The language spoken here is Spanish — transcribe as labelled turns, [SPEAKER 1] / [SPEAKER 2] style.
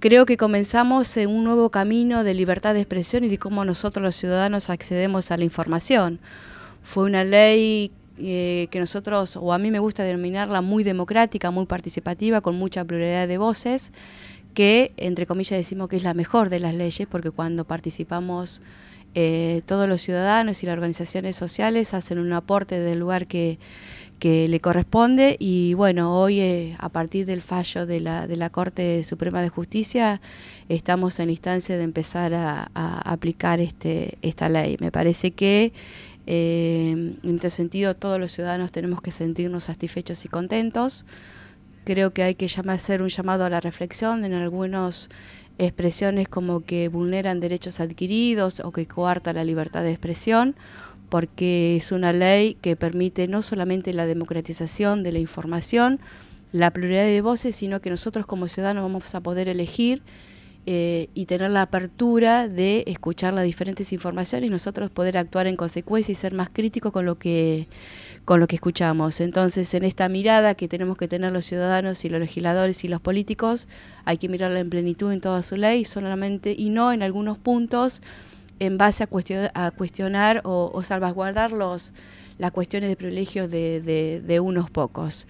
[SPEAKER 1] Creo que comenzamos en un nuevo camino de libertad de expresión y de cómo nosotros los ciudadanos accedemos a la información. Fue una ley eh, que nosotros, o a mí me gusta denominarla muy democrática, muy participativa, con mucha pluralidad de voces, que entre comillas decimos que es la mejor de las leyes, porque cuando participamos eh, todos los ciudadanos y las organizaciones sociales hacen un aporte del lugar que, le corresponde y bueno, hoy eh, a partir del fallo de la, de la, Corte Suprema de Justicia estamos en instancia de empezar a, aplicar este, esta ley. Me parece que eh, en este sentido todos los ciudadanos tenemos que sentirnos satisfechos y contentos. Creo que hay que llamar, hacer un llamado a la reflexión en algunos expresiones como que vulneran derechos adquiridos o que coarta la libertad de expresión, porque es una ley que permite no solamente la democratización de la información, la pluralidad de voces, sino que nosotros como ciudadanos vamos a poder elegir eh, y tener la apertura de escuchar las diferentes informaciones y nosotros poder actuar en consecuencia y ser más críticos con lo que con lo que escuchamos. Entonces, en esta mirada que tenemos que tener los ciudadanos y los legisladores y los políticos, hay que mirarla en plenitud en toda su ley, solamente y no en algunos puntos en base a, cuestionar o, salvaguardar los, las cuestiones de privilegios de unos pocos.